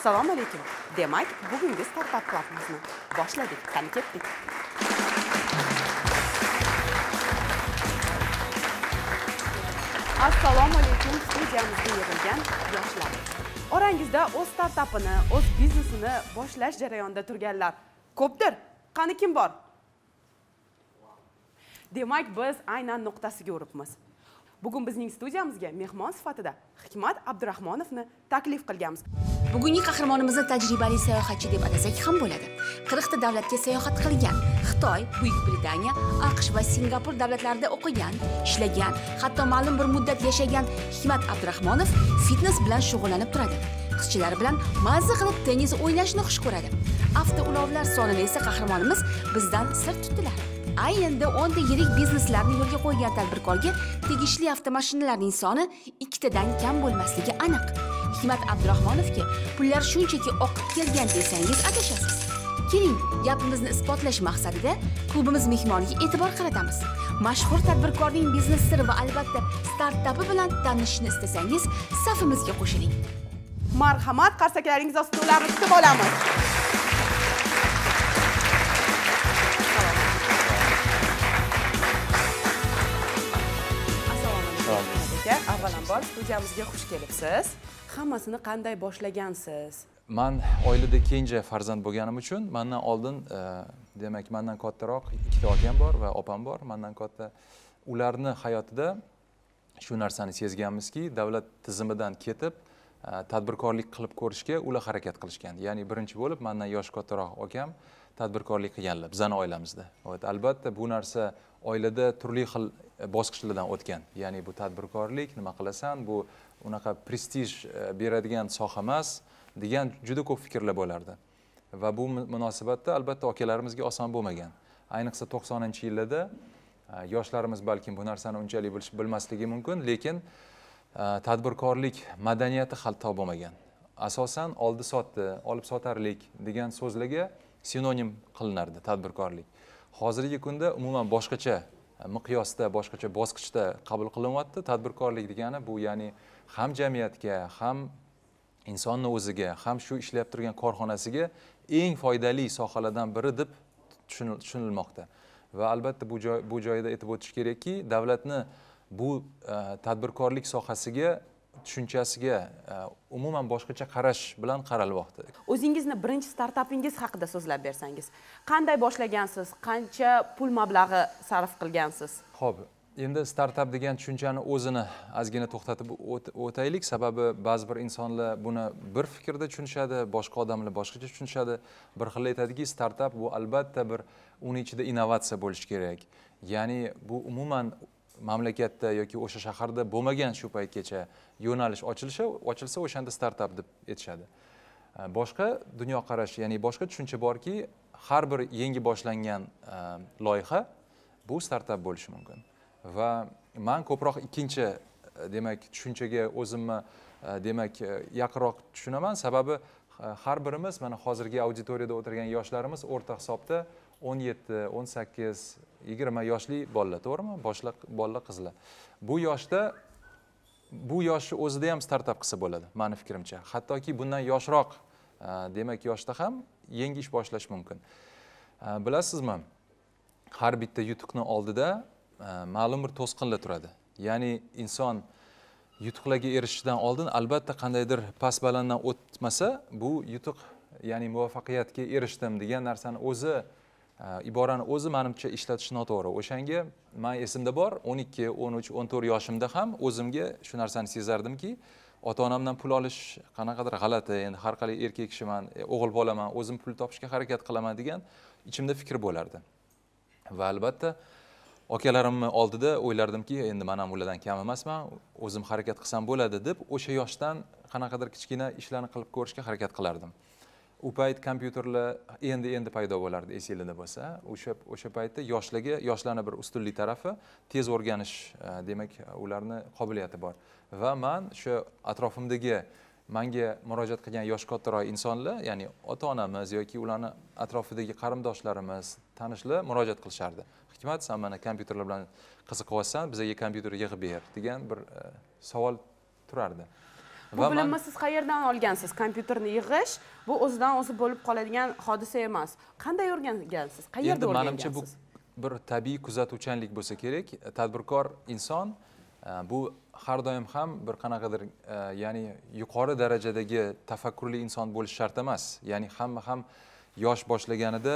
assalomu alaykum demak bugungi startup klubimizni boshladik qani ketdik assalomu alaykum studiyamizga yig'ilgan yoshlar orangizda o'z startapini o'z biznesini boshlash jarayonida turganlar ko'pdir qani kim bor demak biz aynan nuqtasiga uribmiz bugun bizning studiyamizga mehmon sifatida hikmat abdurahmonovni taklif qilganmiz bugungi qahramonimizni tajribali sayohatchi deb atasak ham bo'ladi ta davlatga sayohat qilgan xitoy buyuk britaniya aqsh va singapur davlatlarida o'qigan ishlagan hatto ma'lum bir muddat yashagan hikmat abdurahmonov fitness bilan shug'ullanib turadi qiziqchilari bilan mazza qilib tennis o'ynashni xush ko'radi avtoulovlar sonini esa qahramonimiz bizdan sir tutdilar ayilda o'nta yirik bizneslarni yo'lga qo'ygan tadbirkorga tegishli avtomashinalarning soni ikkitadan kam bo'lmasligi aniq hikmat abdurahmonovga pullar shunchaki oqib kelgan desangiz adashasiz keling gapimizni isbotlash maqsadida klubimiz mehmoniga e'tibor qaratamiz mashhur tadbirkorning biznes siri va albatta startapi bilan tanishishni istasangiz safimizga qo'shiling marhamat qarsaklaringiz ostida ularni kutib olamiz bor studiyamizga xush kelibsiz hammasini qanday boshlagansiz man oilada kenja farzand bo'lganim uchun mandan oldin e, demak mandan kattaroq ikkita akam bor va opam bor mandan katta ularni hayotida shu narsani sezganmizki davlat tizimidan ketib e, tadbirkorlik qilib ko'rishga ular harakat qilishgan ya'ni birinchi bo'lib mandan yoshi kattaroq akam tadbirkorlik qilganlar bizani oilamizda albatta bu narsa oilada turli xil e, bosqichlardan o'tgan ya'ni bu tadbirkorlik nima qilasan bu unaqa prestij e, beradigan soha emas degan juda ko'p fikrlar bo'lardi va bu munosabatda albatta akalarimizga oson bo'lmagan ayniqsa to'qsoninchi yillarda e, yoshlarimiz balkim bu narsani unchalik bilmasligi mumkin lekin tadbirkorlik madaniyati hali bo'lmagan asosan oldi sotdi olib sotarlik degan so'zlarga sinonim qilinardi tadbirkorlik hozirgi kunda umuman boshqacha e, miqyosda boshqacha bosqichda qabul qilinyapti tadbirkorlik degani bu ya'ni ham jamiyatga ham insonni o'ziga ham shu ishlab turgan korxonasiga eng foydali sohalardan biri deb tushunilmoqda va albatta bu joy bu joyda aytib o'tish kerakki davlatni bu e, tadbirkorlik sohasiga tushunchasiga e, umuman boshqacha qarash bilan qaralmoqda o'zingizni birinchi startapingiz haqida so'zlab bersangiz qanday boshlagansiz qancha pul mablag'i sarf qilgansiz ho'p endi startap degan tushunchani o'zini ozgina to'xtatib o'taylik sababi ba'zi bir insonlar buni bir fikrda tushunishadi boshqa odamlar boshqacha tushunishadi bir xil aytadiki startap bu albatta bir uni ichida innovatsiya bo'lishi kerak ya'ni bu umuman mamlakatda yoki o'sha shaharda bo'lmagan shu paytgacha yo'nalish ochilsa ochilsa o'shanda startap deb aytishadi boshqa dunyoqarash ya'ni boshqa tushuncha borki har bir yangi boshlangan e, loyiha bu startap bo'lishi mumkin va man ko'proq ikkinchi e, demak tushunchaga o'zimni e, demak yaqinroq tushunaman sababi har birimiz mana hozirgi auditoriyada o'tirgan yoshlarimiz o'rta hisobda o'n yetti o'n sakkiz yigirma yoshli bolalar to'g'rimi boshliq bolalar qizlar bu yoshda bu yoshni o'zida ham startap qilsa bo'ladi mani fikrimcha hattoki bundan yoshroq e, demak yoshda ham yangi ish boshlash mumkin e, bilasizmi har bitta yutuqni oldida e, ma'lum bir to'sqinlar turadi ya'ni inson yutuqlarga erishishdan oldin albatta qandaydir past balanddan o'tmasa bu yutuq ya'ni muvaffaqiyatga erishdim degan narsani o'zi iborani э, o'zi manimcha ishlatish noto'g'ri o'shanga man esimda bor o'n ikki o'n uch o'n to'rt yoshimda ham o'zimga shu narsani sezardimki ota onamdan pul olish qanaqadir g'alati endi har qalay erkak kishiman e, o'g'il bolaman o'zim pul topishga harakat qilaman degan ichimda fikr bo'lardi va albatta akalarimni oldida o'ylardimki endi man ham ulardan kam emasman o'zim harakat qilsam bo'ladi deb o'sha yoshdan qanaqadir kichkina ishlarni qilib ko'rishga harakat qilardim u payt kompyuterlar endi endi paydo bo'lardi esinglarda bo'lsa o'sha o'sha paytda yoshlarga yoshlarni bir ustunlik tarafi tez o'rganish e, demak ularni qobiliyati bor va man o'sha atrofimdagi manga murojaat qilgan yoshi kattaroq insonlar ya'ni ota onamiz yoki ularni atrofidagi qarindoshlarimiz tanishlar murojaat qilishardi hikmat san mana kompyuterlar bilan qiziqyapsan bizaga kompyuter yig'ib ber degan bir e, savol turardi bu bilinma siz qayerdan olgansiz kompyuterni yig'ish bu o'zidan o'zi bo'lib qoladigan hodisa emas qanday o'rgangansiz qayerda o'rgangansiz endi manimcha bu bir tabiiy kuzatuvchanlik bo'lsa kerak tadbirkor inson e, bu har doim ham bir qanaqadir e, ya'ni yuqori darajadagi tafakkurli inson bo'lish shart emas ya'ni hamma ham yosh boshlaganida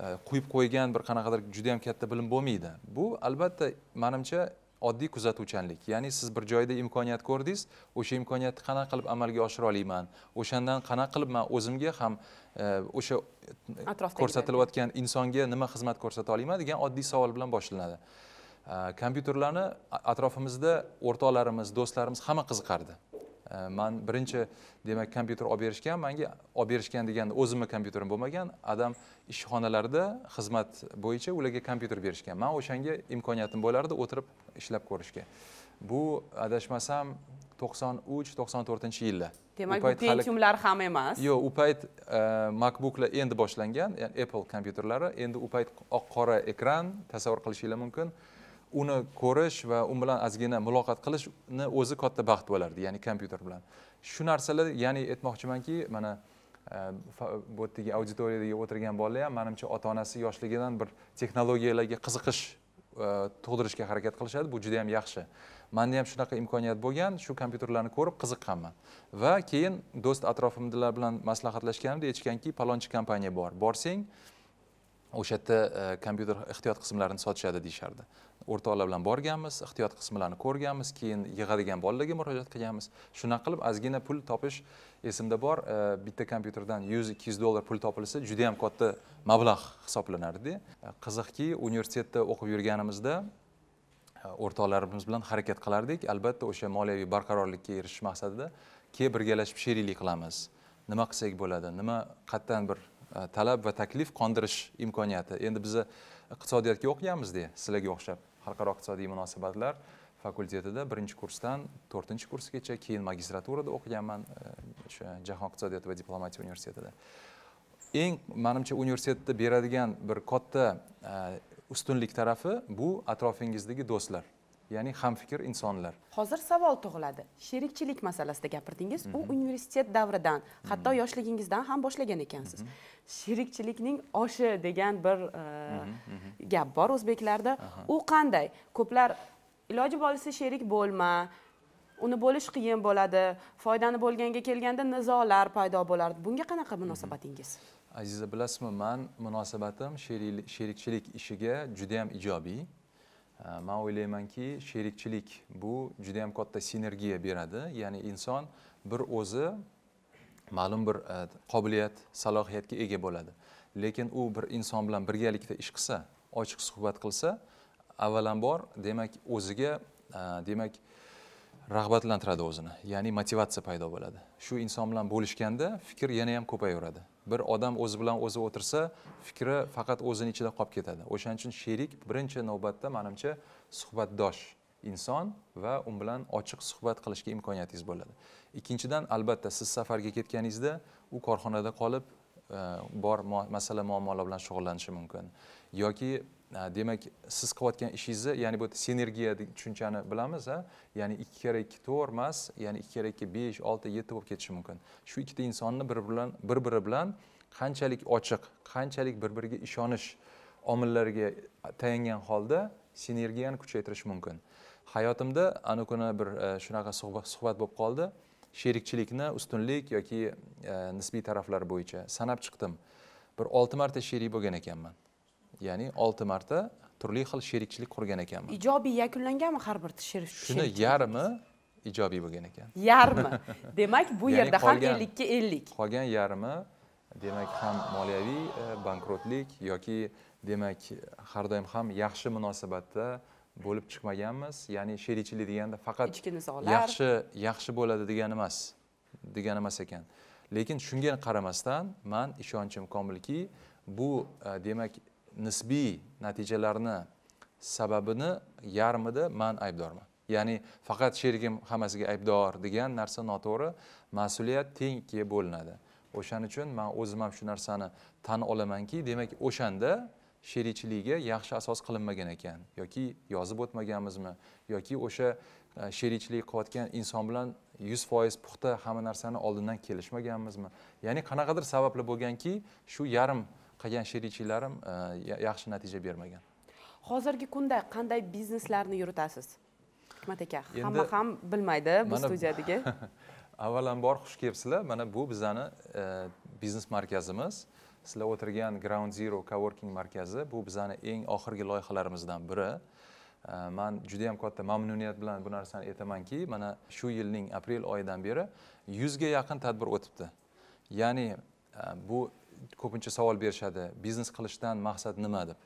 e, quyib qo'ygan bir qanaqadir juda yam katta bilim bo'lmaydi bu albatta manimcha oddiy kuzatuvchanlik ya'ni siz bir joyda imkoniyat ko'rdingiz o'sha imkoniyatni qanaqa qilib amalga oshira olaman o'shandan qanaqa qilib man o'zimga ham e, o'sha ko'rsatilayotgan insonga nima xizmat ko'rsata olaman degan oddiy savol bilan boshlanadi e, kompyuterlarni atrofimizda o'rtoqlarimiz do'stlarimiz hamma qiziqardi man birinchi demak kompyuter olib berishgan manga olib berishgan deganda o'zimni kompyuterim bo'lmagan adam ishxonalarda xizmat bo'yicha ularga kompyuter berishgan man o'shanga imkoniyatim bo'lardi o'tirib ishlab ko'rishga bu adashmasam to'qson uch to'qson to'rtinchi yillar demak bu pentiumlar ham emas yo'q u payt e, makbuklar endi boshlangan apple kompyuterlari endi u payt oq qora ekran tasavvur qilishingiz mumkin uni ko'rish va u bilan ozgina muloqot qilishni o'zi katta baxt bo'lardi ya'ni kompyuter bilan shu narsalar ya'ni aytmoqchimanki mana e, bu yerdagi auditoriyadagi o'tirgan bolalar ham manimcha ota onasi yoshligidan bir texnologiyalarga qiziqish e, tug'dirishga harakat qilishadi bu juda yam yaxshi manda ham shunaqa imkoniyat bo'lgan shu kompyuterlarni ko'rib qiziqqanman va keyin do'st atrofimdalar bilan maslahatlashganimda aytishganki palonchi kompaniya bor borsang o'sha yerda e, kompyuter ehtiyot qismlarini sotishadi deyishardi o'rtoqlar bilan borganmiz ehtiyot qismlarni ko'rganmiz keyin yig'adigan bolalarga murojaat qilganmiz shunaqa qilib ozgina pul topish esimda bor e, bitta kompyuterdan yuz ikki yuz dollar pul topilsa juda yam katta mablag' hisoblanardi e, qiziqki universitetda o'qib yurganimizda o'rtoqlarimiz bilan harakat qilardik albatta o'sha moliyaviy barqarorlikka erishish maqsadida keyin birgalashib sheriklik qilamiz nima qilsak bo'ladi nima qayerdan bir E, talab va taklif qondirish imkoniyati endi biza iqtisodiyotga o'qiganmizda sizlarga o'xshab xalqaro iqtisodiy munosabatlar fakultetida birinchi kursdan to'rtinchi kursgacha keyin magistraturada o'qiganman e, o'sha jahon iqtisodiyoti va diplomatiya universitetida eng manimcha universitetda beradigan bir katta e, ustunlik tarafi bu atrofingizdagi do'stlar ya'ni hamfikr insonlar hozir savol tug'iladi sherikchilik masalasida gapirdingiz u mhm. universitet davridan hatto mhm. yoshligingizdan ham boshlagan ekansiz mhm. sherikchilikning oshi degan bir e, gap bor o'zbeklarda u qanday ko'plar iloji bo'lsa sherik bo'lma uni bo'lish qiyin bo'ladi foydani bo'lganga kelganda nizolar paydo bo'lardi bunga qanaqa munosabatingiz aziza bilasizmi man munosabatim sherikchilik ishiga judayam ijobiy man o'ylaymanki sherikchilik bu juda yam katta sinergiya beradi ya'ni inson bir o'zi ma'lum bir e, qobiliyat salohiyatga ega bo'ladi lekin u bir inson bilan birgalikda ish qilsa ochiq suhbat qilsa avvalambor demak o'ziga e, demak rag'batlantiradi o'zini ya'ni motivatsiya paydo bo'ladi shu inson bilan bo'lishganda fikr yana ham ko'payaveradi bir odam o'zi bilan o'zi o'tirsa fikri faqat o'zini ichida qolib ketadi o'shaning uchun sherik birinchi navbatda manimcha suhbatdosh inson va u bilan ochiq suhbat qilishga imkoniyatingiz bo'ladi ikkinchidan albatta siz safarga ketganingizda u korxonada qolib e, bor masala muammolar bilan shug'ullanishi mumkin yoki demak siz qilayotgan ishingizni ya'ni bu sinergiya tushunchani bilamiz a ya'ni ikki kara ikki to'rt emas ya'ni ikki kara ikki besh olti yetti bo'lib ketishi mumkin shu ikkita insonni bir bilan bir biri bilan qanchalik ochiq qanchalik bir biriga ishonish omillariga tayangan holda sinergiyani kuchaytirish mumkin hayotimda ana kuni bir e, shunaqa suhbat bo'lib qoldi sherikchilikni ustunlik yoki e, nisbiy taraflar bo'yicha sanab chiqdim bir olti marta sherik bo'lgan ekanman ya'ni olti marta turli xil sherikchilik qurgan ekanman ijobiy yakunlanganmi har bir shuni yarmi ijobiy bo'lgan ekan yarmi demak bu yerda ham ellikka ellik qolgan yarmi demak ham moliyaviy e, bankrotlik yoki demak har doim ham yaxshi munosabatda bo'lib chiqmaganmiz ya'ni sherikchilik deganda faqat ichki nizolar yaxshi yaxshi bo'ladi degani emas degani emas ekan lekin shunga qaramasdan man ishonchim komilki bu e, demak nisbiy natijalarni sababini yarmida man aybdorman ya'ni faqat sherigim hammasiga aybdor degan narsa noto'g'ri mas'uliyat tengki bo'linadi o'shaning uchun man o'zim ham shu narsani tan olamanki demak o'shanda sherikchiligiga yaxshi asos qilinmagan ekan yoki yozib o'tmaganmizmi yoki o'sha e, sherikchilik qilayotgan inson bilan yuz foiz puxta hamma narsani oldindan kelishmaganmizmi ya'ni qanaqadir sabablar bo'lganki shu yarim qilgan sherikchilarim e, yaxshi natija bermagan hozirgi kunda qanday bizneslarni yuritasiz hikmat aka hamma ham bilmaydi bu studiyadagi avvalambor xush kelibsizlar mana bu bizani e, biznes markazimiz sizlar o'tirgan ground zero coworking markazi bu bizani eng oxirgi loyihalarimizdan biri e, man juda yam katta mamnuniyat bilan bu narsani aytamanki mana shu yilning aprel oyidan beri yuzga yaqin tadbir o'tibdi ya'ni bu ko'pincha savol berishadi biznes qilishdan maqsad nima deb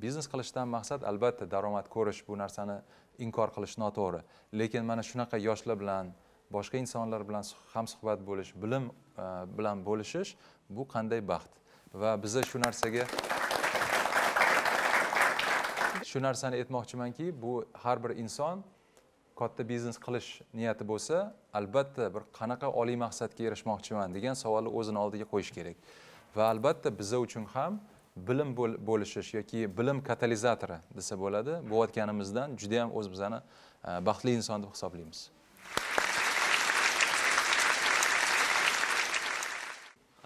biznes qilishdan maqsad albatta daromad ko'rish bu narsani inkor qilish noto'g'ri lekin mana shunaqa yoshlar bilan boshqa insonlar bilan hamsuhbat bo'lish bilim e, bilan bo'lishish bu qanday baxt va biza shu narsaga shu narsani aytmoqchimanki bu har bir inson katta biznes qilish niyati bo'lsa albatta bir qanaqa oliy maqsadga erishmoqchiman degan savolni o'zini oldiga qo'yish kerak va albatta biza uchun ham bilim bo'lishish yoki bilim katalizatori desa bo'ladi bo'layotganimizdan juda o'z bizani e, baxtli inson deb hisoblaymiz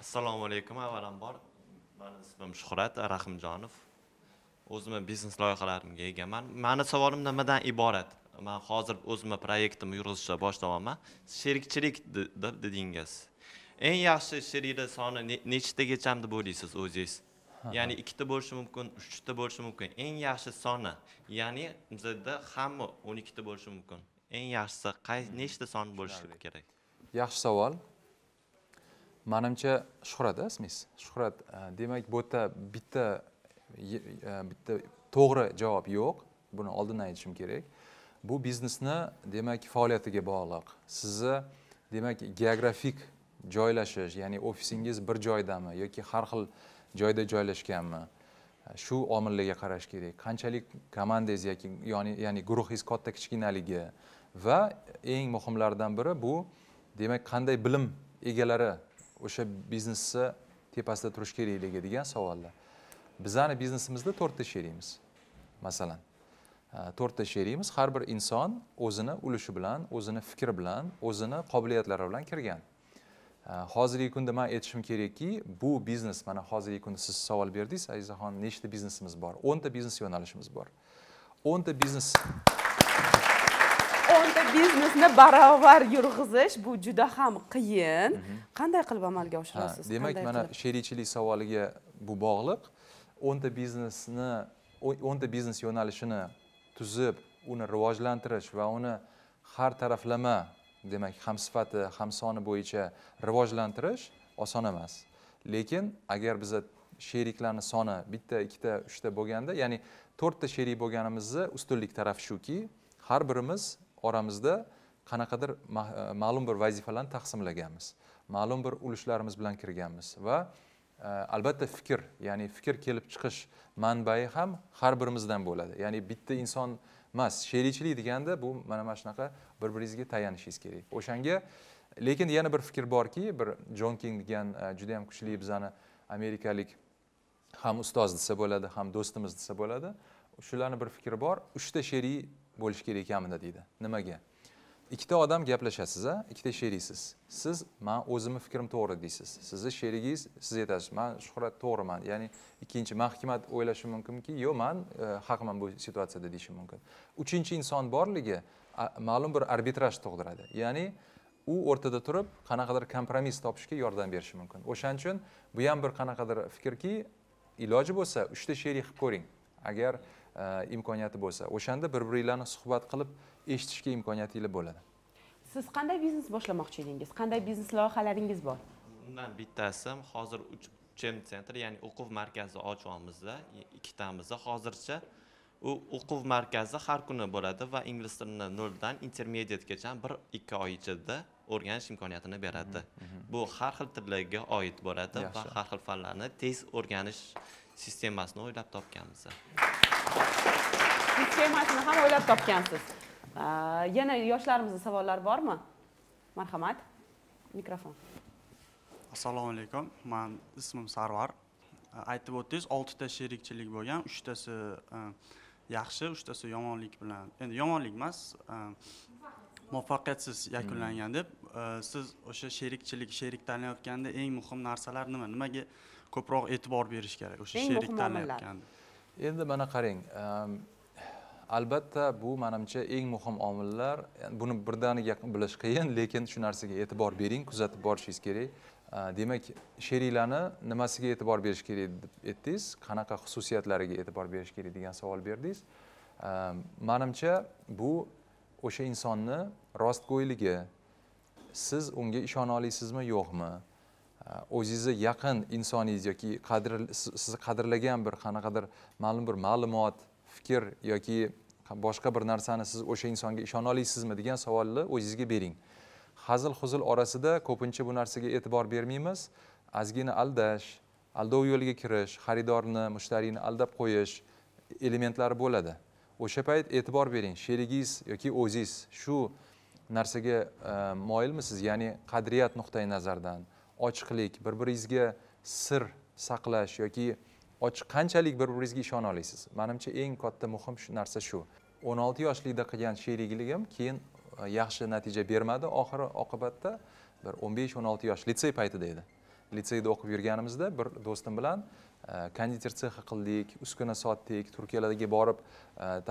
assalomu alaykum avvalambor mani ismim shuhrat rahimjonov o'zimni biznes loyihalarimga egaman mani savolim nimadan iborat man hozir o'zimni proyektimni yurg'izishni boshlayapman sherikchilik dedingiz eng yaxshi sheriklar soni nechtagacha deb o'ylaysiz o'zingiz ya'ni ikkita bo'lishi mumkin uchta bo'lishi mumkin eng yaxshi soni ya'ni bizda hamma o'n ikkita bo'lishi mumkin eng yaxshisi qay hmm. nechta son bo'lishi kerak yaxshi savol manimcha shuhrat e, ismingiz shuhrat e, demak bu yerda bitta e, bitta to'g'ri javob yo'q buni oldindan aytishim kerak bu biznesni demak faoliyatiga bog'liq sizni demak geografik joylashish ya'ni ofisingiz bir joydami yoki har xil joyda joylashganmi shu omillarga qarash kerak qanchalik komandangiz yoki ya'ni, ya'ni guruhingiz katta kichkinaligi va eng muhimlaridan biri bu demak qanday bilim egalari o'sha biznesni tepasida turish kerakligi degan savollar bizani biznesimizda to'rtta sherigimiz masalan e, to'rtta sherigimiz har bir inson o'zini ulushi bilan o'zini fikri bilan o'zini qobiliyatlari bilan kirgan Э, hozirgi kunda man aytishim kerakki bu biznes mana hozirgi kunda siz savol berdingiz azizaxon nechta biznesimiz bor o'nta biznes yo'nalishimiz bor o'nta biznes o'nta biznesni barobar yurg'izish bu juda ham qiyin mhm. qanday qilib amalga oshirasiz demak mana sherikchilik savoliga bu bog'liq o'nta biznesni o'nta biznes yo'nalishini tuzib uni rivojlantirish va uni har taraflama demak ham sifati ham soni bo'yicha rivojlantirish oson emas lekin agar biza sheriklarni soni bitta ikkita uchta bo'lganda ya'ni to'rtta sherik bo'lganimizni ustunlik tarafi shuki har birimiz oramizda qanaqadir e, ma'lum bir vazifalarni taqsimlaganmiz ma'lum bir ulushlarimiz bilan kirganmiz va e, albatta fikr ya'ni fikr kelib chiqish manbai ham har birimizdan bo'ladi ya'ni bitta inson emas sherikchilik deganda bu mana mana shunaqa bir biringizga tayanishingiz kerak o'shanga lekin yana bir fikr borki bir jon king degan e, juda ham kuchli bizani amerikalik ham ustoz desa bo'ladi ham do'stimiz desa bo'ladi shularni bir fikri bor uchta sherik bo'lishi kerak kamida deydi nimaga ikkita odam gaplashasiz a ikkita sheriksiz siz man o'zimni fikrim to'g'ri deysiz sizni sherigingiz siz aytasiz man shuhrat to'g'riman ya'ni ikkinchi man hikmat o'ylashi mumkinki yo'q man haqman bu situatsiyada deyishi mumkin uchinchi inson borligi ma'lum bir arbitraj tug'diradi ya'ni u o'rtada turib qanaqadir kompromiss topishga yordam berishi mumkin o'shaning uchun bu ham bir qanaqadir fikrki iloji bo'lsa uchta sherik qilib ko'ring agar e, imkoniyati bo'lsa o'shanda bir biringlarni suhbat qilib eshitishga imkoniyatinglar bo'ladi siz qanday biznes boshlamoqchi edingiz qanday biznes loyihalaringiz bor undan bittasi hozir uchm center ya'ni o'quv markazi ochyapmizda ikkitamizda hozircha u o'quv markazi har kuni bo'ladi va ingliz tilini noldan intermediatgacha bir ikki oy ichida o'rganish imkoniyatini beradi mhm, mhm. bu har xil tillarga oid bo'ladi va har xil fanlarni tez o'rganish sistemasini o'ylab topganmiz sistemasini ham o'ylab topgansiz yana yoshlarimizda savollar bormi marhamat mikrofon assalomu alaykum man ismim sarvar aytib o'tdingiz oltita sherikchilik bo'lgan uchtasi yaxshi uchtasi yomonlik bilan endi yomonlik emas muvaffaqiyatsiz yakunlangan deb siz o'sha sherikchilik sherik tanlayotganda eng muhim narsalar nima nimaga ko'proq e'tibor berish kerak o'sha sherik tanlayotganda endi mana qarang albatta bu manimcha eng muhim omillar buni birdaniga bilish qiyin lekin shu narsaga e'tibor bering kuzatib borishingiz kerak demak sheriklarni nimasiga e'tibor berish kerak deb aytdingiz qanaqa xususiyatlariga e'tibor berish kerak degan savol berdingiz manimcha bu o'sha insonni rostgo'yligi siz unga ishona olasizmi yo'qmi o'zingizga yaqin insoningiz yoki qadr sizni qadrlagan bir qanaqadir ma'lum bir ma'lumot fikr yoki boshqa bir narsani siz o'sha insonga ishona olasizmi degan savolni o'zingizga bering hazil huzul orasida ko'pincha bu narsaga e'tibor bermaymiz ozgina aldash aldov yo'liga kirish xaridorni mushtariyni aldab qo'yish elementlari bo'ladi o'sha payt e'tibor bering sherigingiz yoki o'zingiz shu narsaga e, moyilmisiz ya'ni qadriyat nuqtai nazaridan ochiqlik bir biringizga sir saqlash yoki ochiq qanchalik bir biringizga ishona olasiz manimcha eng katta muhim narsa shu o'n olti yoshlikda qilgan sherikligim keyin e, yaxshi natija bermadi oxiri oqibatda bir o'n besh o'n olti yosh litsey paytida edi litseyda o'qib yurganimizda bir do'stim bilan e, konditer sexi qildik uskuna sotdik turkiyalarga borib e,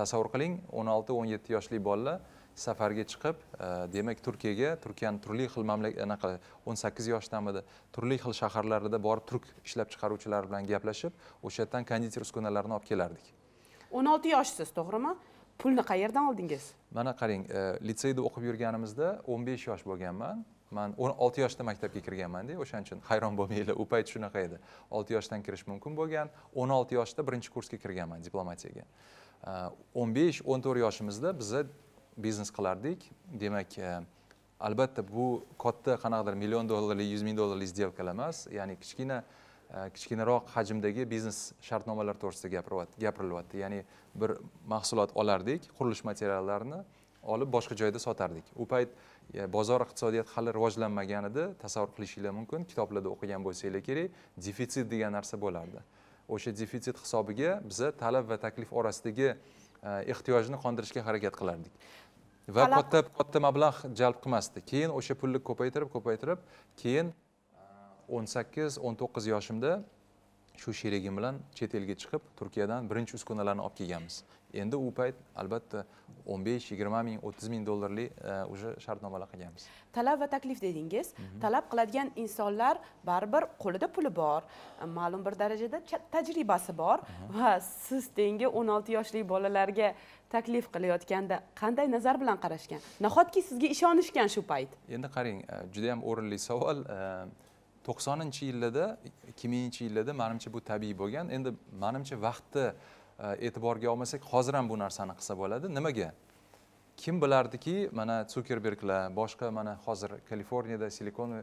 tasavvur qiling o'n olti o'n yetti yoshli bolalar safarga chiqib e, demak turkiyaga turkiyani turli xil mamlakat anaqa o'n sakkiz yoshdamidi turli xil shaharlarida borib turk ishlab chiqaruvchilar bilan gaplashib o'sha yerdan konditer uskunalarini olib kelardik o'n olti yoshsiz to'g'rimi pulni qayerdan oldingiz mana qarang e, litseyda o'qib yurganimizda o'n besh yosh bo'lganman man o'n olti yoshda maktabga kirganmanda o'shaning uchun hayron bo'lmanglar u payt shunaqa edi olti yoshdan kirish mumkin bo'lgan o'n olti yoshda birinchi kursga kirganman diplomatiyaga e, o'n besh o'n to'rt yoshimizda biza biznes qilardik demak e, albatta bu katta qanaqadir million dollarlik yuz ming dollarlik сделкаlar emas ya'ni kichkina e, kichkinaroq hajmdagi biznes shartnomalar to'g'risida gapirilyapti ya'ni bir mahsulot olardik qurilish materiallarini olib boshqa joyda sotardik u payt e, bozor iqtisodiyot hali rivojlanmagan edi tasavvur qilishinglar mumkin kitoblarda o'qigan bo'lsanglar kerak defitsit degan narsa bo'lardi o'sha defitsit hisobiga biza talab va taklif orasidagi ehtiyojni qondirishga harakat qilardik va katta katta mablag' jalb qilmasdi keyin o'sha pulni ko'paytirib ko'paytirib keyin o'n sakkiz o'n to'qqiz yoshimda shu sherigim bilan chet elga chiqib turkiyadan birinchi uskunalarni olib kelganmiz endi u payt albatta o'n besh yigirma ming o'ttiz ming dollarlik уже e, shartnomalar qilganmiz talab va taklif dedingiz mhm. talab qiladigan insonlar baribir qo'lida puli bor ma'lum bir darajada tajribasi bor mhm. va siz tengi o'n olti yoshli bolalarga taklif qilayotganda qanday nazar bilan qarashgan nahotki sizga ishonishgan shu payt endi qarang e, judayam o'rinli savol e, to'qsoninchi yillarda ikki minginchi yillarda manimcha bu tabiiy bo'lgan endi manimcha vaqtni e, e'tiborga olmasak hozir ham bu narsani qilsa bo'ladi nimaga kim bilardiki mana sukerberglar boshqa mana hozir kaliforniyada silikon e,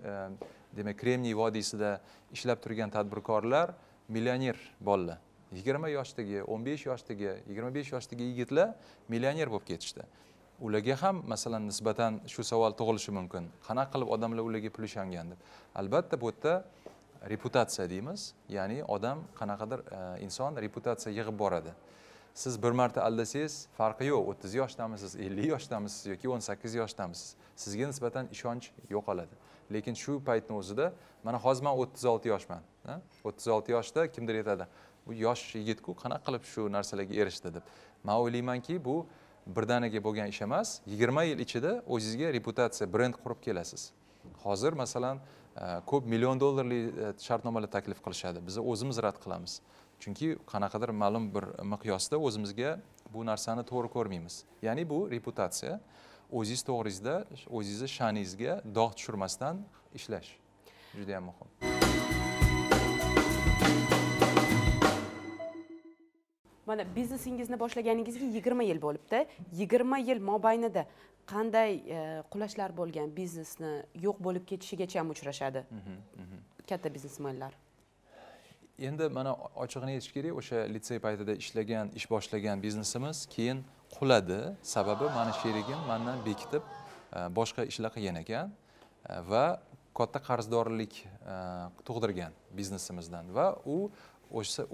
demak kremniy vodiysida ishlab turgan tadbirkorlar millioner bolalar yigirma yoshdagi o'n besh yoshdagi yigirma besh yoshdagi yigitlar millioner bo'lib ketishdi ularga ham masalan nisbatan shu savol tug'ilishi mumkin qanaqa qilib odamlar ularga pul ishongan deb albatta bu yerda reputatsiya deymiz ya'ni odam qanaqadir e, inson reputatsiya yig'ib boradi siz bir marta aldasangiz farqi yo'q o'ttiz yoshdamisiz ellik yoshdamisiz yoki o'n sakkiz yoshdamisiz sizga nisbatan ishonch yo'qoladi lekin shu paytni o'zida mana hozir man o'ttiz olti yoshman o'ttiz olti yoshda kimdir aytadi bu yosh yigitku qanaqa qilib shu narsalarga erishdi deb man o'ylaymanki bu birdaniga bo'lgan ish emas yigirma yil ichida o'zingizga reputatsiya brend qurib kelasiz hozir masalan e, ko'p million dollarli e, shartnomalar taklif qilishadi biz o'zimiz rad qilamiz chunki qanaqadir ma'lum bir miqyosda o'zimizga bu narsani to'g'ri ko'rmaymiz ya'ni bu reputatsiya o'zingiz to'g'risida o'zingizni sha'ningizga dog' tushirmasdan ishlash judayam muhim mana biznesingizni boshlaganingizga yigirma yil bo'libdi yigirma yil mobaynida qanday e, qulashlar bo'lgan biznesni yo'q bo'lib ketishigacha ham uchrashadi mhm, mhm. katta biznesmenlar endi mana ochig'ini aytish kerak o'sha litsey paytida ishlagan ish boshlagan biznesimiz keyin quladi sababi mani sherigim mandan bekitib e, boshqa ishlar qilgan ekan e, va katta qarzdorlik tug'dirgan biznesimizdan va u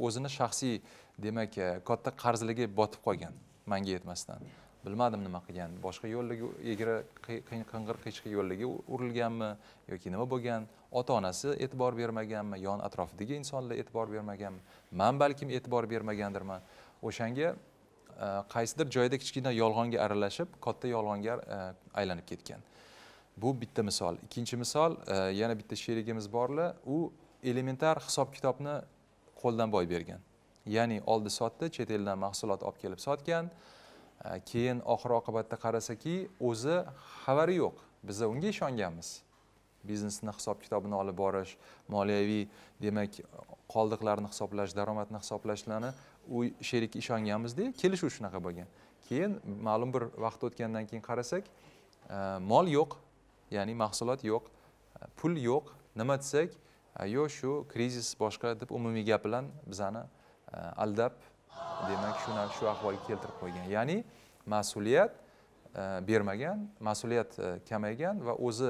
o'zini shaxsiy demak e, katta qarzligi botib qolgan manga yetmasdan bilmadim nima qilgan boshqa yo'llarga egri qing'ir qiyshiq yo'llarga urilganmi yoki nima bo'lgan ota onasi e'tibor bermaganmi yon atrofidagi insonlar e'tibor bermaganmi man balkim e'tibor bermagandirman o'shanga e, qaysidir joyda kichkina yolg'onga aralashib katta yolg'onga e, aylanib ketgan bu bitta misol ikkinchi misol yana bitta sherigimiz borlar u elementar hisob kitobni qo'ldan boy bergan ya'ni oldi sotdi chet eldan mahsulot olib kelib sotgan keyin oxir oqibatda qarasaki o'zi xabari yo'q biza unga ishonganmiz biznesni hisob kitobini olib borish moliyaviy demak qoldiqlarni hisoblash daromadni hisoblashlarni u sherikka ishonganmizda kelishuv shunaqa bo'lgan keyin ma'lum bir vaqt o'tgandan keyin qarasak e, mol yo'q ya'ni mahsulot yo'q e, pul yo'q nima desak e, yo shu krizis boshqa deb umumiy gap bilan bizani Э, aldab demak shu shu ahvolga keltirib qo'ygan ya'ni mas'uliyat e, bermagan mas'uliyat e, kamaygan va o'zi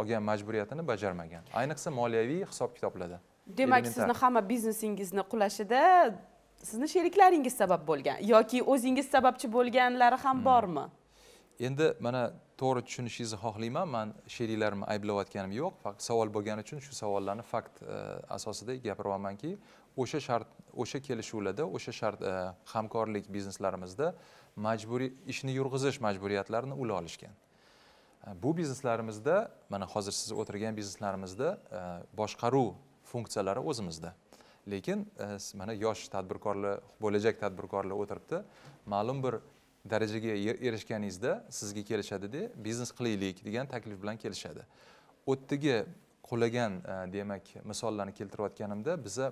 olgan majburiyatini bajarmagan ayniqsa moliyaviy hisob kitoblarda demak sizni hamma biznesingizni qulashida sizni sheriklaringiz sabab bo'lgan yoki o'zingiz sababchi bo'lganlari ham hmm. bormi endi mana to'g'ri tushunishingizni xohlayman man sheriklarimni ayblayotganim yo'q faqat savol bo'lgani uchun shu savollarni fakt e, asosida gapiryapmanki o'sha shart o'sha kelishuvlarda o'sha shart e, hamkorlik bizneslarimizda majburiy ishni yurg'izish majburiyatlarini ular olishgan e, bu bizneslarimizda mana hozir siz o'tirgan bizneslarimizda e, boshqaruv funksiyalari o'zimizda lekin mana yosh tadbirkorlar bo'lajak tadbirkorlar o'tiribdi ma'lum bir darajaga erishganingizda sizga kelishadida biznes qilaylik degan taklif bilan kelishadi o'tdagi qulagan demak misollarni keltirayotganimda biza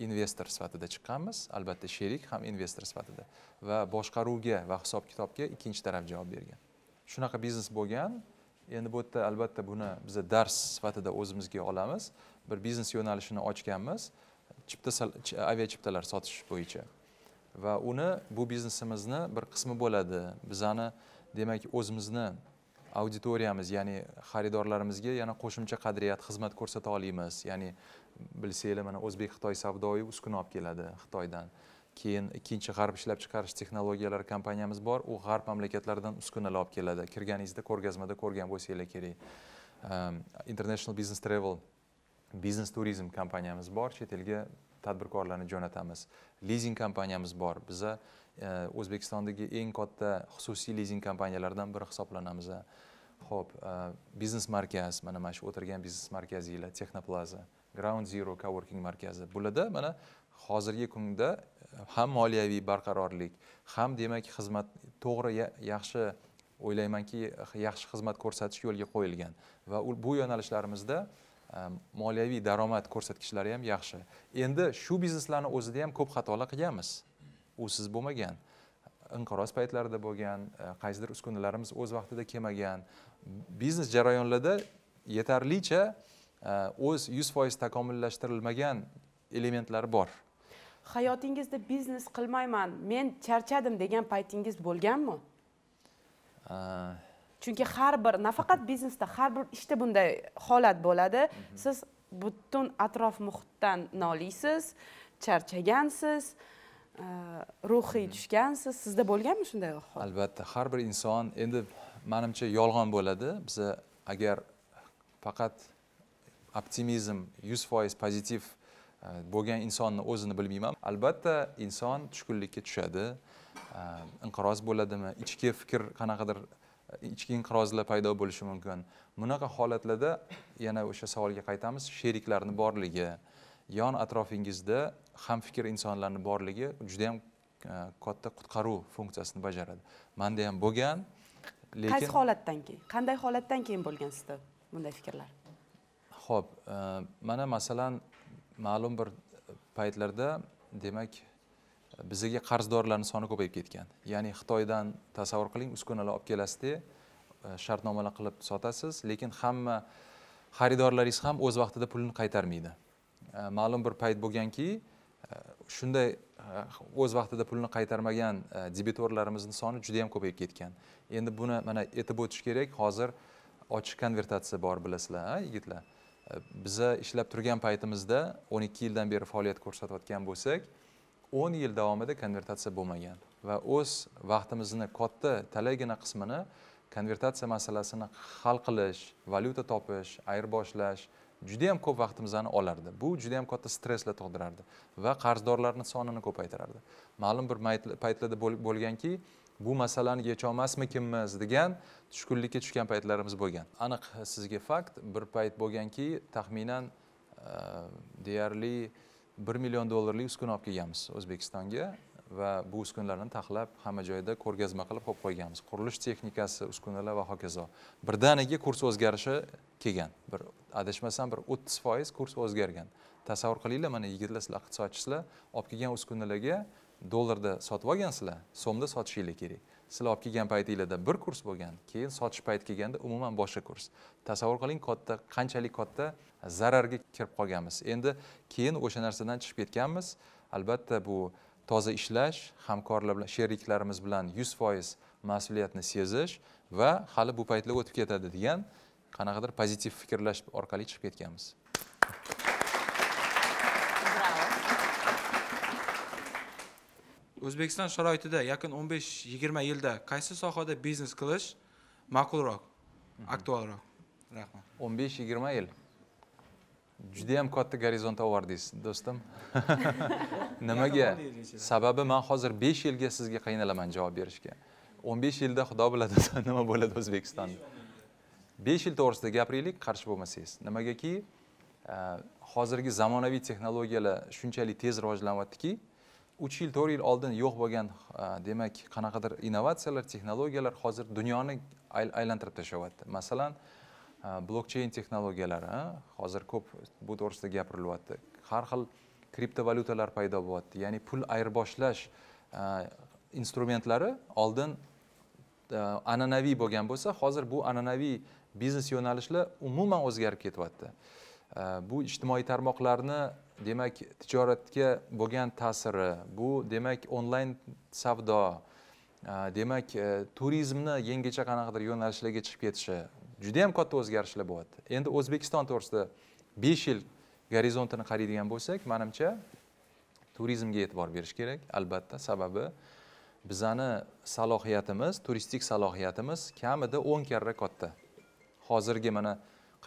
investor sifatida chiqqanmiz albatta sherik ham investor sifatida va boshqaruvga va hisob kitobga ikkinchi taraf javob bergan shunaqa biznes bo'lgan endi bu yerda albatta buni biza dars sifatida o'zimizga olamiz bir biznes yo'nalishini ochganmiz chipta avia chiptalar sotish bo'yicha va uni bu biznesimizni bir qismi bo'ladi bizani demak o'zimizni auditoriyamiz ya'ni xaridorlarimizga yana qo'shimcha qadriyat xizmat ko'rsata olamiz ya'ni bilsanglar mana o'zbek xitoy savdoyi uskuna olib keladi xitoydan keyin ikkinchi g'arb ishlab chiqarish texnologiyalari kompaniyamiz bor u g'arb mamlakatlaridan uskunalar olib keladi kirganingizda ko'rgazmada ko'rgan bo'lsanglar kerak ehm, international business travel biznes turizm kompaniyamiz bor chet elga tadbirkorlarni jo'natamiz lizing kompaniyamiz bor biza e, o'zbekistondagi eng katta xususiy lizing kompaniyalaridan biri hisoblanamiz ho'p e, e, biznes markaz mana mana shu o'tirgan biznes markazinglar texnoplaza ground zero coworking markazi bularda mana hozirgi kunda ham moliyaviy barqarorlik ham demak xizmat to'g'ri yaxshi o'ylaymanki yaxshi xizmat ko'rsatish yo'lga qo'yilgan va bu yo'nalishlarimizda Ehm, moliyaviy daromad ko'rsatkichlari ham yaxshi endi shu bizneslarni o'zida ham ko'p xatolar qilganmiz usiz bo'lmagan inqiroz paytlarida bo'lgan e, qaysidir uskunalarimiz o'z vaqtida kelmagan biznes jarayonlarida yetarlicha e, o'z yuz foiz takomillashtirilmagan elementlar bor hayotingizda biznes qilmayman men charchadim degan paytingiz bo'lganmi ehm, chunki har bir nafaqat biznesda har bir ishda işte bunday holat bo'ladi siz butun atrof muhitdan noliysiz charchagansiz e, ruhiy tushgansiz sizda bo'lganmi shunday hol albatta har bir inson endi manimcha yolg'on bo'ladi biza agar faqat optimizm yuz foiz pozitiv e, bo'lgan insonni o'zini bilmayman albatta inson tushkunlikka tushadi e, inqiroz bo'ladimi ichki fikr qanaqadir ichki inqirozlar paydo bo'lishi mumkin bunaqa holatlarda yana o'sha savolga qaytamiz sheriklarni borligi yon atrofingizda hamfikr insonlarni borligi juda yam e, katta qutqaruv funksiyasini bajaradi manda ham bo'lgan lekin qaysi holatdan keyin qanday holatdan keyin bo'lgan sizda bunday fikrlar ho'p e, mana masalan ma'lum bir paytlarda demak bizga qarzdorlarni soni ko'payib ketgan ya'ni xitoydan tasavvur qiling uskunalar olib kelasizda e, shartnomalar qilib sotasiz lekin hamma xaridorlaringiz ham o'z vaqtida pulini qaytarmaydi e, ma'lum bir payt bo'lganki e, shunday o'z vaqtida pulini qaytarmagan debitorlarimizni soni juda yam ko'payib ketgan endi buni mana aytib o'tish kerak hozir ochiq konvertatsiya bor bilasizlar a yigitlar biza ishlab turgan paytimizda 12 yildan beri faoliyat ko'rsatayotgan bo'lsak o'n yil davomida konvertatsiya bo'lmagan va o'z vaqtimizni katta talaygina qismini konvertatsiya masalasini hal qilish valyuta topish ayirboshlash judayam ko'p vaqtimizni olardi bu judayam katta stresslar tug'dirardi va qarzdorlarni sonini ko'paytirardi ma'lum bir paytlarda bo'lganki bu masalani yecholmasmikinmiz degan tushkunlikka tushgan paytlarimiz bo'lgan aniq sizga fakt bir payt bo'lganki taxminan deyarli 1 million dollarlik uskuna olib kelganmiz o'zbekistonga va bu uskunalarni taxlab hamma joyda ko'rgazma qilib qo'yib qo'yganmiz qurilish texnikasi uskunalar va hokazo birdaniga kurs o'zgarishi kelgan bir adashmasam bir o'ttiz foiz kurs o'zgargan tasavvur qilinglar mana yigitlar sizlar iqtisodchisizlar olib kelgan uskunalarga dollarda sotib olgansizlar so'mda sotishinglar kerak sizlar olib kelgan paytinglarda bir kurs bo'lgan keyin sotish payti kelganda umuman boshqa kurs tasavvur qiling katta qanchalik katta zararga kirib qolganmiz endi keyin o'sha narsadan chiqib ketganmiz albatta bu toza ishlash hamkorlar bilan sheriklarimiz bilan yuz foiz mas'uliyatni sezish va hali bu paytlar o'tib ketadi degan qanaqadir pozitiv fikrlash orqali chiqib ketganmiz o'zbekiston sharoitida yaqin 15-20 yilda qaysi sohada biznes qilish ma'qulroq mhm. aktualroq rahmat 15-20 yil juda ham katta gorizontda ovordingiz do'stim nimaga sababi man hozir besh yilga sizga qiynalaman javob berishga o'n besh yilda xudo biladi nima bo'ladi o'zbekistonda besh yil to'g'risida gapiraylik qarshi bo'lmasangiz nimagaki e, hozirgi zamonaviy texnologiyalar shunchalik tez rivojlanyaptiki uch yil to'rt yil oldin yo'q bo'lgan e, demak qanaqadir innovatsiyalar texnologiyalar hozir dunyoni aylantirib tashlayapti masalan blokchain texnologiyalari hozir ko'p bu to'g'risida gapirilyapti har xil kriptovalyutalar paydo bo'lyapti ya'ni pul ayirboshlash instrumentlari oldin an'anaviy bo'lgan bo'lsa hozir bu an'anaviy biznes yo'nalishlar umuman o'zgarib ketyapti bu ijtimoiy tarmoqlarni demak tijoratga bo'lgan ta'siri bu demak onlayn savdo demak turizmni yangicha qanaqadir yo'nalishlarga chiqib ketishi juda yam katta o'zgarishlar bo'lyapti endi o'zbekiston to'g'risida besh yil gorizontini qaraydigan bo'lsak manimcha turizmga e'tibor berish kerak albatta sababi bizani salohiyatimiz turistik salohiyatimiz kamida o'n karra katta hozirgi mana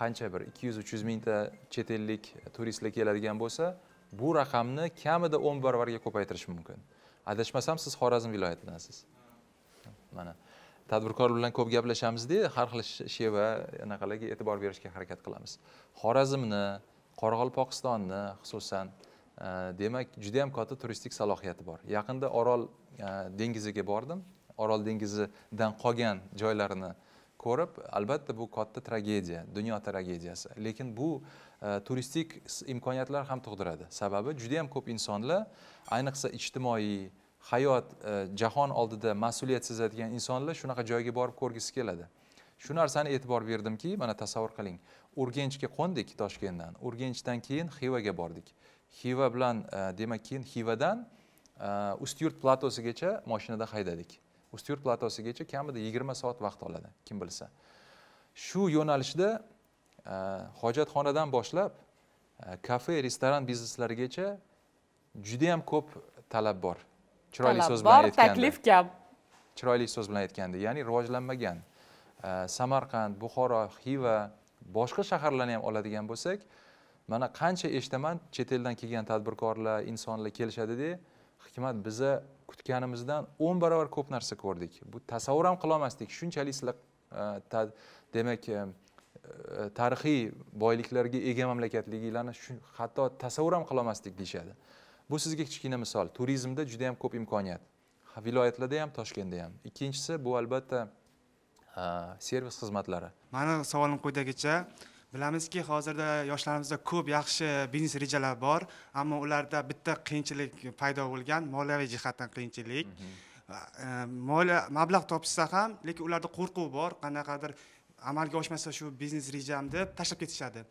qancha bir ikki yuz uch yuz mingta chet ellik turistlar keladigan bo'lsa bu raqamni kamida o'n barobarga ko'paytirish mumkin adashmasam siz xorazm viloyatidansiz mana tadbirkor bilan ko'p gaplashamizda har xil sheva anaqalarga e'tibor berishga harakat qilamiz xorazmni qoraqalpog'istonni xususan e, demak juda yam katta turistik salohiyati bor yaqinda orol e, dengiziga bordim orol dengizidan qolgan joylarini ko'rib albatta bu katta tragediya dunyo tragediyasi lekin bu e, turistik imkoniyatlar ham tug'diradi sababi juda yam ko'p insonlar ayniqsa ijtimoiy hayot e, jahon oldida mas'uliyat sezadigan insonlar shunaqa joyga borib ko'rgisi keladi shu narsani e'tibor berdimki mana tasavvur qiling urganchga qo'ndik toshkentdan urganchdan keyin xivaga bordik xiva bilan e, demak keyin xivadan e, ustyurt platosigacha mashinada haydadik ustyurt platosigacha kamida yigirma soat vaqt oladi kim bilsa shu yo'nalishda hojatxonadan boshlab kafe restoran bizneslarigacha judayam ko'p talab bor chiroyli so'z bilan bor taklif kam chiroyli so'z bilan aytganda ya'ni rivojlanmagan samarqand buxoro xiva boshqa shaharlarni ham oladigan bo'lsak mana qancha eshitaman chet eldan kelgan tadbirkorlar insonlar kelishadida hikmat biza kutganimizdan o'n barobar ko'p narsa ko'rdik bu tasavvur ham qilolmasdik shunchalik sizlar e, demak e, e, tarixiy boyliklarga ega mamlakatligilarni hatto tasavvur ham qilolmasdik deyishadi bu sizga kichkina misol turizmda juda yam ko'p imkoniyat viloyatlarda ham toshkentda ham ikkinchisi bu albatta servis xizmatlari mani savolim quyidagicha bilamizki hozirda yoshlarimizda ko'p yaxshi biznes rejalar bor ammo ularda bitta qiyinchilik paydo bo'lgan moliyaviy jihatdan qiyinchilik mhm. e, moliya mablag' topishsa ham lekin ularda qo'rquv bor qanaqadir amalga oshmasa shu biznes rejam deb tashlab ketishadi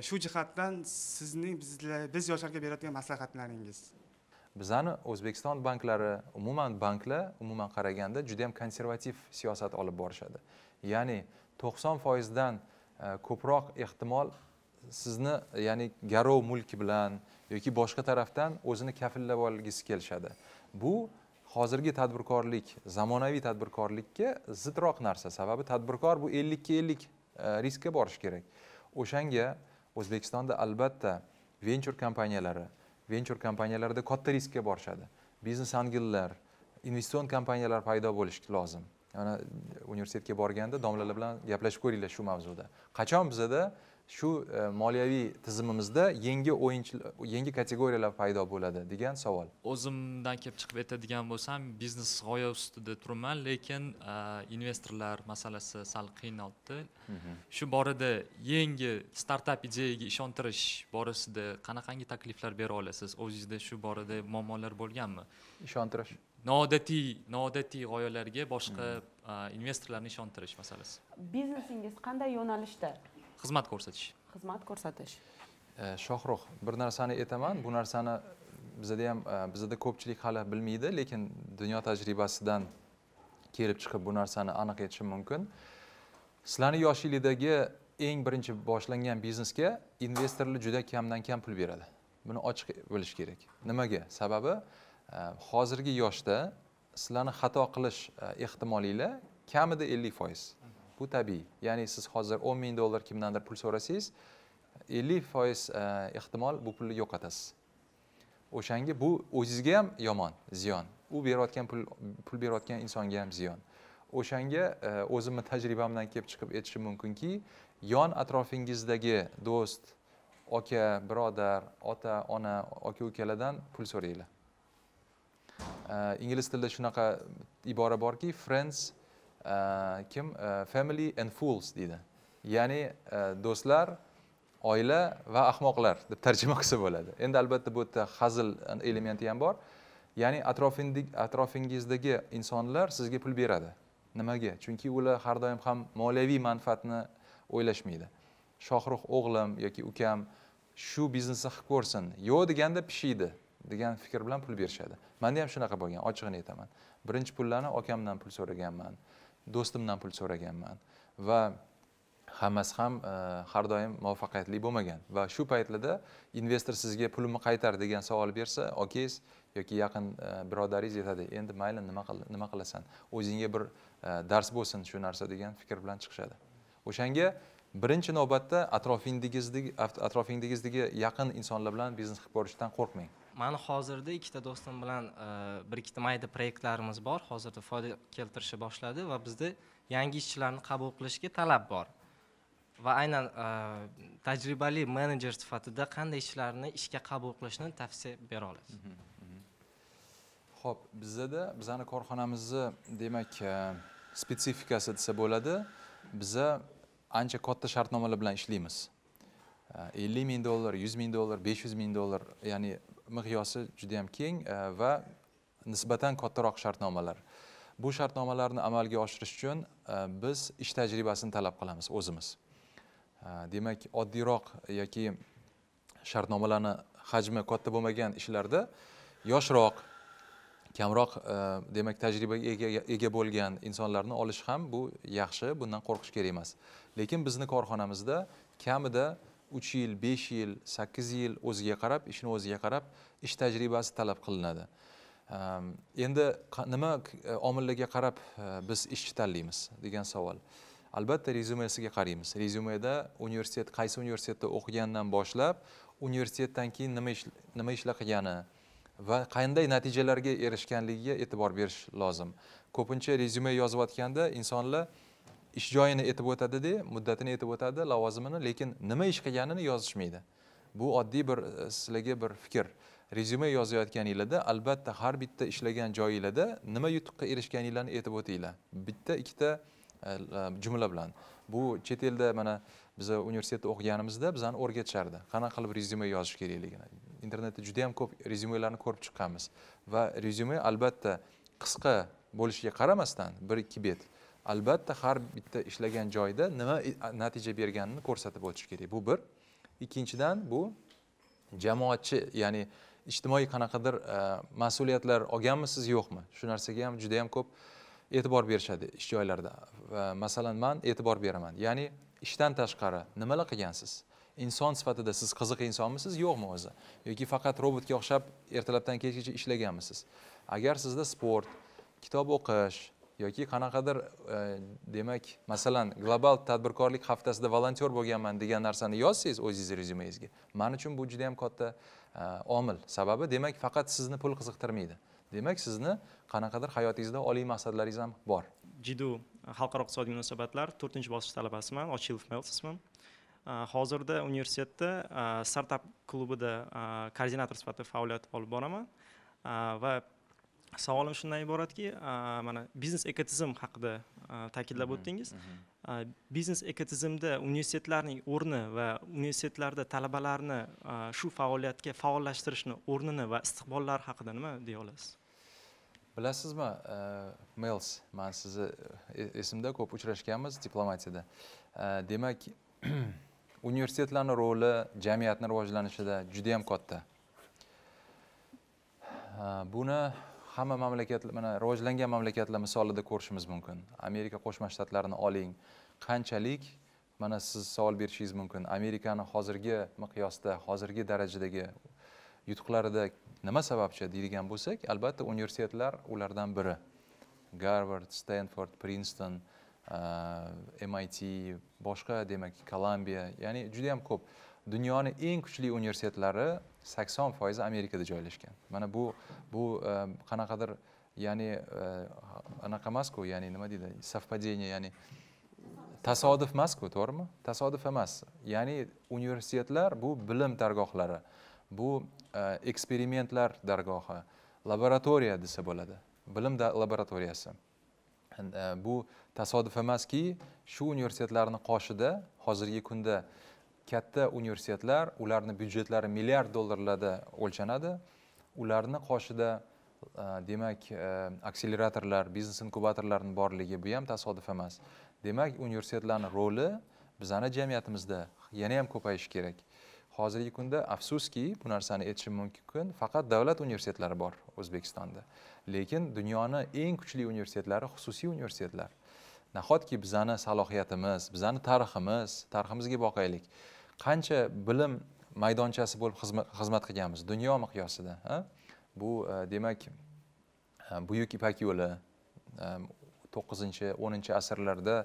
shu jihatdan sizning bizlar biz yoshlarga beradigan maslahatlaringiz bizani o'zbekiston banklari umuman banklar umuman qaraganda juda yam konservativ siyosat olib borishadi ya'ni to'qson foizdan e, ko'proq ehtimol sizni ya'ni garov mulki bilan yoki boshqa tarafdan o'zini kafillab olgisi kelishadi bu hozirgi tadbirkorlik zamonaviy tadbirkorlikka zidroq narsa sababi tadbirkor bu ellikka ellik e, riskka borishi kerak o'shanga o'zbekistonda albatta venture kompaniyalari venture kompaniyalarida katta riskka borishadi biznes angillar investitsion kompaniyalar paydo bo'lishi lozim mana universitetga borganda domlalar bilan gaplashib ko'ringlar shu mavzuda qachon bizada shu e, moliyaviy tizimimizda yangi o'yinchilar yangi kategoriyalar paydo bo'ladi degan savol o'zimdan kelib chiqib aytadigan bo'lsam biznes g'oya ustida turibman lekin e, investorlar masalasi sal qiynalyapti mhm. shu borada yangi startap ideyaga ishontirish borasida qanaqangi takliflar bera olasiz o'zingizda shu borada muammolar bo'lganmi ishontirish noodatiy noodatiy g'oyalarga boshqa mhm. e, investorlarni ishontirish masalasi biznesingiz qanday yo'nalishda xizmat ko'rsatish xizmat ko'rsatish e, shohruh bir narsani aytaman bu narsani bizada ham e, bizada ko'pchilik hali bilmaydi lekin dunyo tajribasidan kelib chiqib bu narsani aniq aytishim mumkin sizlarni yoshinglardagi eng birinchi boshlangan biznesga investorlar juda kamdan kam pul beradi buni ochiq bilish kerak nimaga sababi e, hozirgi yoshda sizlarni xato qilish ehtimolinglar kamida ellik foiz mhm. bu tabiiy ya'ni siz hozir o'n ming dollar kimdandir pul so'rasangiz ellik foiz e, ehtimol bu pulni yo'qotasiz o'shanga bu o'zizga ham yomon ziyon u berayotgan pul pul berayotgan insonga ham ziyon o'shanga e, o'zimni tajribamdan kelib chiqib aytishim mumkinki yon atrofingizdagi do'st aka birodar ota ona aka ukalardan pul so'ranglar e, ingliz tilida shunaqa ibora borki friends Э, kim э, family and fools deydi ya'ni e, do'stlar oila va ahmoqlar deb tarjima qilsa bo'ladi endi albatta bu yerda hazil elementi ham bor ya'ni atrofingizdagi insonlar sizga pul beradi nimaga chunki ular har doim ham moliyaviy manfaatni o'ylashmaydi shohruh o'g'lim yoki ukam shu biznesni qilib ko'rsin yo'q deganda pishiydi degan fikr bilan pul berishadi manda ham shunaqa bo'lgan ochig'ini aytaman birinchi pullarni akamdan pul so'raganman do'stimdan pul so'raganman va hammasi ham e, har doim muvaffaqiyatli bo'lmagan va shu paytlarda investor sizga pulimni qaytar degan savol bersa okeyz yoki yaqin e, birodaringiz aytadi endi mayli nima nima qilasan o'zingga bir e, dars bo'lsin shu narsa degan fikr bilan chiqishadi o'shanga birinchi navbatda atrofingizdagi atrofingizdagi yaqin insonlar bilan biznes qilib borishdan qo'rqmang mani hozirda ikkita do'stim bilan e, bir ikkita mayda proyektlarimiz bor hozirda foyda keltirishni boshladi va bizda yangi ishchilarni qabul qilishga talab bor va aynan e, tajribali menejer sifatida qanday ishchilarni ishga qabul qilishni tavsiya bera olasiz ho'p mhm, mhm. bizada bizani korxonamizni demak e, spesifikasi desa bo'ladi biza ancha katta shartnomalar bilan ishlaymiz ellik ming dollar yuz ming dollar besh yuz ming dollar ya'ni miqyosi juda yam keng e, va nisbatan kattaroq shartnomalar bu shartnomalarni amalga oshirish uchun e, biz ish tajribasini talab qilamiz o'zimiz e, demak oddiyroq yoki shartnomalarni hajmi katta bo'lmagan ishlarda yoshroq kamroq demak tajribaga ega bo'lgan insonlarni olish ham bu yaxshi bundan qo'rqish kerak emas lekin bizni korxonamizda kamida uch yil besh yil sakkiz yil o'ziga qarab ishni o'ziga qarab ish tajribasi talab qilinadi endi nima e, omillarga qarab e, biz ishchi tanlaymiz degan savol albatta rezyumesiga qaraymiz rezyumeda universitet qaysi universitetda o'qigandan boshlab universitetdan keyin nima ish nima ishlar qilgani va qanday natijalarga erishganligiga e'tibor berish lozim ko'pincha rezyume yozayotganda insonlar ish joyini aytib o'tadida muddatini aytib o'tadi lavozimini lekin nima ish qilganini yozishmaydi bu oddiy bir e, sizlarga bir fikr rezyume yozayotganinglarda albatta har bitta ishlagan joyinglarda nima yutuqqa erishganinglarni aytib o'tinglar bitta ikkita e, jumla bilan bu chet elda mana biza universitetda o'qiganimizda bizani o'rgatishardi qanaqa qilib rezyume yozish kerakligini internetda juda yam ko'p rezyumelarni ko'rib chiqqanmiz va rezyume albatta qisqa bo'lishiga qaramasdan bir ikki bet albatta har bitta ishlagan joyda nima natija berganini ko'rsatib o'tish kerak bu bir ikkinchidan bu jamoatchi ya'ni ijtimoiy qanaqadir e, mas'uliyatlar olganmisiz yo'qmi shu narsaga ham juda ham ko'p e'tibor berishadi ish joylarida masalan man e'tibor beraman ya'ni ishdan tashqari nimalar qilgansiz inson sifatida siz qiziq insonmisiz yo'qmi o'zi yoki faqat robotga o'xshab ertalabdan kechgacha ishlaganmisiz agar sizda sport kitob o'qish yoki qanaqadir e, demak masalan global tadbirkorlik haftasida volontyor bo'lganman degan narsani yozsangiz o'zingizni rezyumengizga man uchun bu juda yam katta e, omil sababi demak faqat sizni pul qiziqtirmaydi demak sizni qanaqadir hayotingizda oliy maqsadlaringiz ham bor jidu xalqaro iqtisodiy munosabatlar to'rtinchi bosqich talabasiman ochilov mels ismim e, hozirda universitetda startap klubida koordinator sifatida faoliyat olib boraman va savolim shundan iboratki mana biznes ekotizim haqida ta'kidlab mhm, o'tdingiz mhm. biznes ekotizimda universitetlarning o'rni va universitetlarda talabalarni shu faoliyatga faollashtirishni o'rnini va istiqbollari haqida nima deya olasiz bilasizmi mels man sizni e, esimda ko'p uchrashganmiz diplomatiyada demak universitetlarni roli jamiyatni rivojlanishida juda yam katta buni hamma mamlakatlar mana rivojlangan mamlakatlar misolida ko'rishimiz mumkin amerika qo'shma shtatlarini oling qanchalik mana siz savol berishingiz mumkin amerikani hozirgi miqyosda hozirgi darajadagi yutuqlarida nima sababchi deydigan bo'lsak albatta universitetlar ulardan biri garvard stenford prinston eh, mit boshqa demak kolumbiya ya'ni juda yam ko'p dunyoni eng kuchli universitetlari sakson foizi amerikada joylashgan mana bu bu e, qanaqadir ya'ni e, anaqa emasku ya'ni nima deydi совпадение ya'ni tasodif emasku to'g'rimi tasodif emas ya'ni universitetlar bu bilim dargohlari bu e, eksperimentlar dargohi laboratoriya desa bo'ladi bilim laboratoriyasi bu tasodif emaski shu universitetlarni qoshida hozirgi kunda katta universitetlar ularni byudjetlari milliard dollarlarda o'lchanadi ularni qoshida e, demak e, akseleratorlar biznes inkubatorlarni borligi bu ham tasodif emas demak universitetlarni roli bizani jamiyatimizda yana ham ko'payishi kerak hozirgi kunda afsuski bu narsani aytishim mumkin faqat davlat universitetlari bor o'zbekistonda lekin dunyoni eng kuchli universitetlari xususiy universitetlar nahotki bizani salohiyatimiz bizani tariximiz tariximizga boqaylik qancha bilim maydonchasi bo'lib xizmat qilganmiz dunyo miqyosida bu e, demak e, buyuk ipak yo'li e, to'qqizinchi o'ninchi asrlarda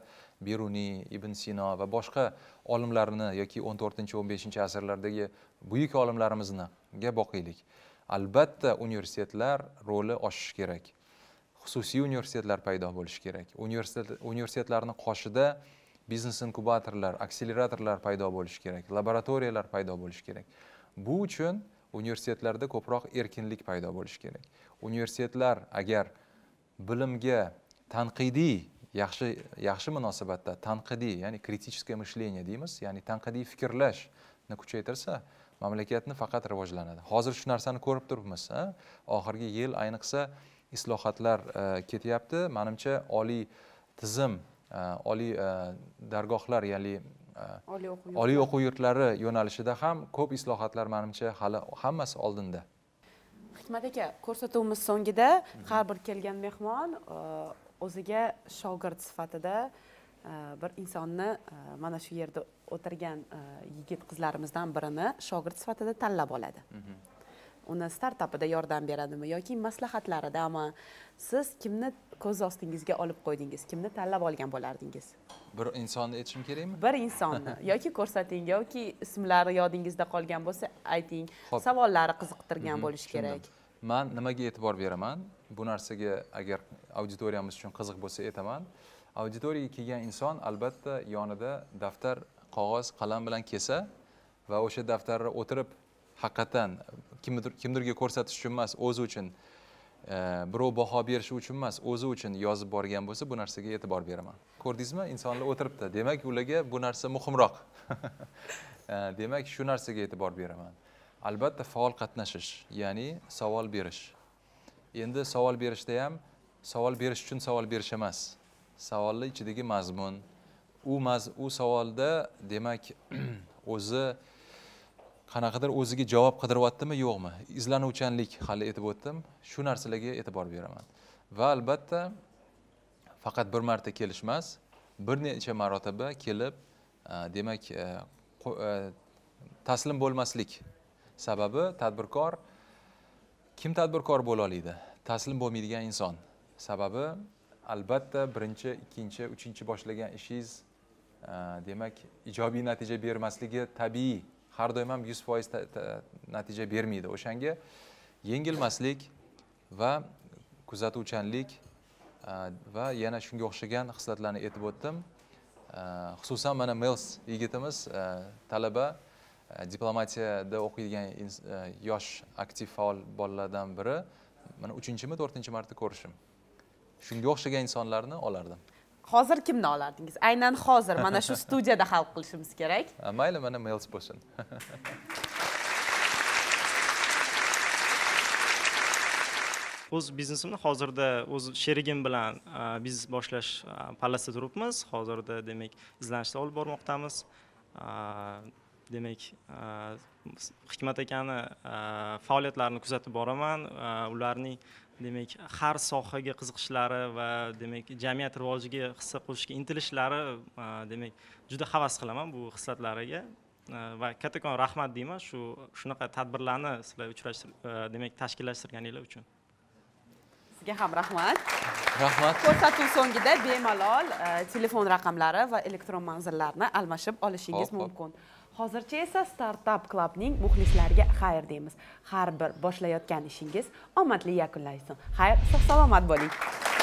beruniy ibn sino va boshqa olimlarni yoki o'n to'rtinchi o'n beshinchi asrlardagi buyuk olimlarimizniga boqaylik albatta universitetlar roli oshishi kerak xususiy universitetlar paydo bo'lishi kerak universitet universitetlarni qoshida biznes inkubatorlar akseleratorlar paydo bo'lishi kerak laboratoriyalar paydo bo'lishi kerak bu uchun universitetlarda ko'proq erkinlik paydo bo'lishi kerak universitetlar agar bilimga tanqidiy yaxshi yaxshi munosabatda tanqidiy ya'ni kritichеское мышление deymiz ya'ni tanqidiy fikrlashni kuchaytirsa mamlakatni faqat rivojlanadi hozir shu narsani ko'rib turibmiz oxirgi yil ayniqsa islohotlar e, ketyapti manimcha oliy tizim Э, oliy э, dargohlar ya'ni э, oliy o'quv yurtlari yo'nalishida ham ko'p islohotlar manimcha hali hammasi oldinda hikmat aka ko'rsatuvimiz so'ngida har bir kelgan mehmon e, o'ziga shogird sifatida e, bir insonni e, mana shu yerda o'tirgan yigit qizlarimizdan birini shogird sifatida tanlab oladi mhmm. uni startapida yordam beradimi yoki maslahatlaridami siz kimni ko'z ostingizga olib qo'ydingiz kimni tanlab olgan bo'lardingiz bir insonni aytishim kerakmi bir insonni yoki ko'rsating yoki ismlari yodingizda qolgan bo'lsa ayting savollari qiziqtirgan mhm, bo'lishi kerak man nimaga e'tibor beraman bu narsaga agar auditoriyamiz uchun qiziq bo'lsa aytaman auditoriyaga kelgan inson albatta yonida daftar qog'oz qalam bilan kelsa va o'sha daftarga o'tirib haqiqatdan kimdir kimdirga ko'rsatish uchun emas o'zi uchun e, birov baho berishi uchun emas o'zi uchun yozib borgan bo'lsa bu narsaga e'tibor beraman ko'rdingizmi insonlar o'tiribdi demak ularga bu narsa muhimroq e, demak shu narsaga e'tibor beraman albatta faol qatnashish ya'ni savol berish endi savol berishda ham savol berish uchun savol berish emas savolni ichidagi mazmun u maz u savolda demak o'zi qanaqadir o'ziga javob qidiryaptimi yo'qmi izlanuvchanlik hali aytib o'tdim shu narsalarga e'tibor beraman va albatta faqat bir marta kelish emas bir necha marotaba kelib e, demak e, e, taslim bo'lmaslik sababi tadbirkor kim tadbirkor bo'la oladi taslim bo'lmaydigan inson sababi albatta birinchi ikkinchi uchinchi boshlagan ishingiz demak ijobiy natija bermasligi tabiiy har doim ham yuz foiz natija bermaydi o'shanga yengilmaslik va kuzatuvchanlik va yana shunga o'xshagan xislatlarni aytib o'tdim xususan mana mels yigitimiz talaba diplomatiyada o'qiydigan yosh aktiv faol bolalardan biri mana uchinchimi to'rtinchi marta ko'rishim shunga o'xshagan insonlarni olardim hozir kimni olardingiz aynan hozir mana shu studiyada hal qilishimiz kerak mayli mana mels bo'lsin o'z biznesimni hozirda o'z sherigim bilan biznes boshlash pallasida turibmiz hozirda demak izlanishda olib bormoqdamiz demak hikmat akani faoliyatlarini kuzatib boraman ularning demak har sohaga qiziqishlari va demak jamiyat rivojiga hissa qo'shishga intilishlari e, demak juda havas qilaman bu hislatlariga e, va kattakon rahmat deyman shu shunaqa tadbirlarni sizlar uchrashtir e, demak tashkillashtirganinglar uchun sizga ham rahmat rahmat ko'rsatuv so'ngida bemalol telefon raqamlari va elektron manzillarni almashib olishingiz mumkin hozircha esa startup clubning muxlislariga xayr deymiz har bir boshlayotgan ishingiz omadli yakunlansin xayr sog' salomat bo'ling